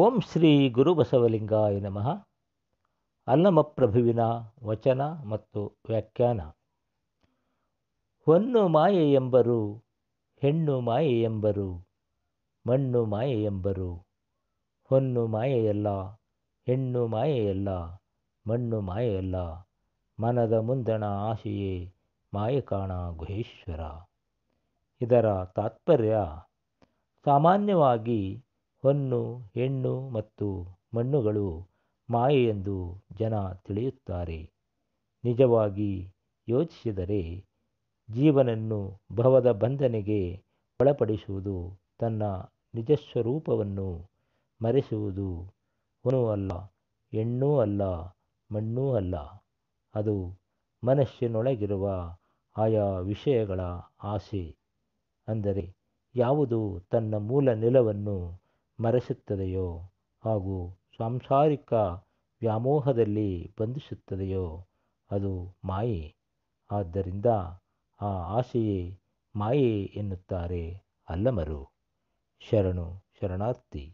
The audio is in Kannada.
ಓಂ ಶ್ರೀ ಗುರುಬಸವಲಿಂಗಾಯ ನಮಃ ಅಲ್ಲಮಪ್ರಭುವಿನ ವಚನ ಮತ್ತು ವ್ಯಾಖ್ಯಾನ ಹೊನ್ನು ಮಾಯೆ ಎಂಬರು ಹೆಣ್ಣು ಮಾಯೆ ಎಂಬರು ಮಣ್ಣು ಮಾಯೆ ಎಂಬರು ಹೊನ್ನು ಮಾಯೆಯಲ್ಲ ಹೆಣ್ಣು ಮಾಯೆಯಲ್ಲ ಮಣ್ಣು ಮಾಯೆಯಲ್ಲ ಮನದ ಮುಂದಣ ಆಶೆಯೇ ಕಾಣ ಗುಹೇಶ್ವರ ಇದರ ತಾತ್ಪರ್ಯ ಸಾಮಾನ್ಯವಾಗಿ ಹೊನ್ನು ಹೆಣ್ಣು ಮತ್ತು ಮಣ್ಣುಗಳು ಮಾಯೆಯೆಂದು ಜನ ತಿಳಿಯುತ್ತಾರೆ ನಿಜವಾಗಿ ಯೋಚಿಸಿದರೆ ಜೀವನನ್ನು ಭವದ ಬಂಧನೆಗೆ ಒಳಪಡಿಸುವುದು ತನ್ನ ನಿಜಸ್ವರೂಪವನ್ನು ಮರೆಸುವುದು ಹೊನೂ ಅಲ್ಲ ಹೆಣ್ಣೂ ಅಲ್ಲ ಮಣ್ಣೂ ಅಲ್ಲ ಅದು ಮನಸ್ಸಿನೊಳಗಿರುವ ಆಯಾ ವಿಷಯಗಳ ಆಸೆ ಅಂದರೆ ಯಾವುದು ತನ್ನ ಮೂಲ ನೆಲವನ್ನು ಮರೆಸುತ್ತದೆಯೋ ಹಾಗೂ ಸಾಂಸಾರಿಕ ವ್ಯಾಮೋಹದಲ್ಲಿ ಬಂಧಿಸುತ್ತದೆಯೋ ಅದು ಮಾಯೆ ಆದ್ದರಿಂದ ಆ ಆಸೆಯೇ ಮಾಯೆ ಎನ್ನುತ್ತಾರೆ ಅಲ್ಲಮರು ಶರಣು ಶರಣಾರ್ಥಿ